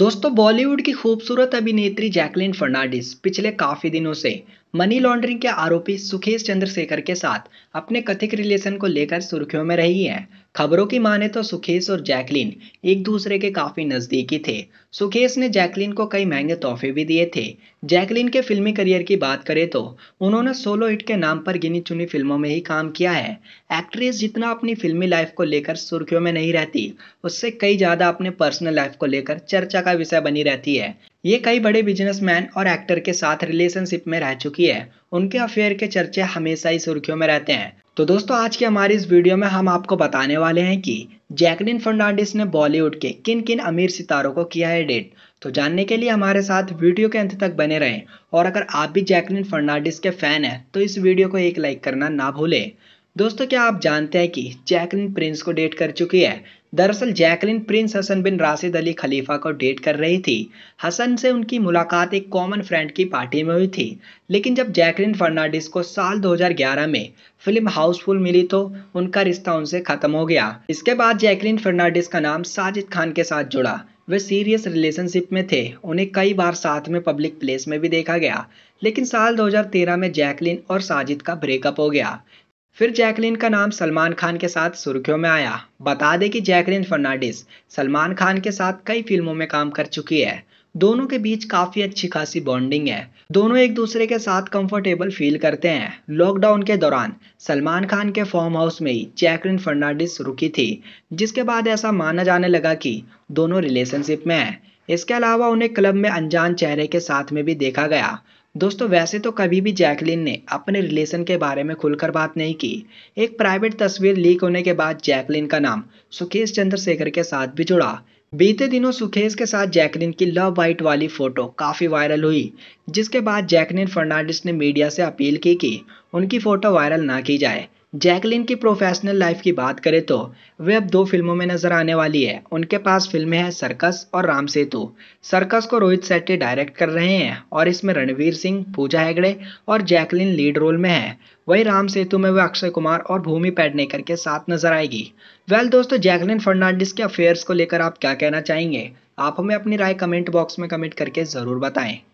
दोस्तों बॉलीवुड की खूबसूरत अभिनेत्री जैकलिन फर्नांडिस पिछले काफ़ी दिनों से मनी लॉन्ड्रिंग के आरोपी सुखेश चंद्रशेखर के साथ अपने कथित रिलेशन को लेकर सुर्खियों में रही है खबरों की माने तो सुखेश और जैकलिन एक दूसरे के काफी नजदीकी थे सुखेश ने जैकलिन को कई महंगे तोहफे भी दिए थे जैकलिन के फिल्मी करियर की बात करें तो उन्होंने सोलो हिट के नाम पर गिनी चुनी फिल्मों में ही काम किया है एक्ट्रेस जितना अपनी फिल्मी लाइफ को लेकर सुर्खियों में नहीं रहती उससे कई ज्यादा अपने पर्सनल लाइफ को लेकर चर्चा का विषय बनी रहती है ये कई बड़े बिजनेसमैन और एक्टर के साथ रिलेशनशिप में रह चुकी है उनके अफेयर के चर्चे हमेशा ही सुर्खियों में रहते हैं तो दोस्तों आज की हमारी इस वीडियो में हम आपको बताने वाले हैं कि जैकलिन फर्नांडिस ने बॉलीवुड के किन किन अमीर सितारों को किया है डेट तो जानने के लिए हमारे साथ वीडियो के अंत तक बने रहें और अगर आप भी जैकलिन फर्नांडिस के फैन हैं तो इस वीडियो को एक लाइक करना ना भूलें दोस्तों क्या आप जानते हैं कि जैकलिन प्रिंस को डेट कर चुकी है दरअसल Jacqueline prince Hasan bin Rashid Ali Khalifa को डेट कर रही थी हसन से उनकी मुलाकात एक कॉमन फ्रेंड की पार्टी में हुई थी लेकिन जब जैकलिन फर्नांडिस को साल 2011 में फिल्म हाउसफुल मिली तो उनका रिश्ता उनसे खत्म हो गया इसके बाद जैकलिन फर्नांडिस का नाम साजिद खान के साथ जुड़ा वे सीरियस रिलेशनशिप में थे उन्हें कई बार साथ में पब्लिक प्लेस में भी देखा गया लेकिन साल 2013 में जैकलिन और साजिद का ब्रेकअप हो गया फिर जैकलिन का नाम सलमान खान के साथ सुर्खियों में आया बता दें कि जैकलिन फर्नांडिस सलमान खान के साथ कई फिल्मों में काम कर चुकी है दोनों के बीच काफ़ी अच्छी खासी बॉन्डिंग है दोनों एक दूसरे के साथ कंफर्टेबल फील करते हैं लॉकडाउन के दौरान सलमान खान के फॉर्म हाउस में ही जैकलिन फर्नांडिस रुकी थी जिसके बाद ऐसा माना जाने लगा कि दोनों रिलेशनशिप में हैं इसके अलावा उन्हें क्लब में अनजान चेहरे के साथ में भी देखा गया दोस्तों वैसे तो कभी भी जैकलिन ने अपने रिलेशन के बारे में खुलकर बात नहीं की एक प्राइवेट तस्वीर लीक होने के बाद जैकलिन का नाम सुखेश चंद्रशेखर के साथ भी जुड़ा बीते दिनों सुखेश के साथ जैकलिन की लव वाइट वाली फोटो काफ़ी वायरल हुई जिसके बाद जैकलिन फर्नांडिस ने मीडिया से अपील की कि उनकी फ़ोटो वायरल ना की जाए जैकलिन की प्रोफेशनल लाइफ की बात करें तो वे अब दो फिल्मों में नजर आने वाली है उनके पास फिल्में हैं सर्कस और राम सेतु सर्कस को रोहित शेट्टी डायरेक्ट कर रहे हैं और इसमें रणवीर सिंह पूजा हेगड़े और जैकलिन लीड रोल में हैं वहीं राम सेतु में वह अक्षय कुमार और भूमि पेडनेकर के साथ नजर आएगी वेल दोस्तों जैकलिन फर्नांडिस के अफेयर्स को लेकर आप क्या कहना चाहेंगे आप हमें अपनी राय कमेंट बॉक्स में कमेंट करके ज़रूर बताएं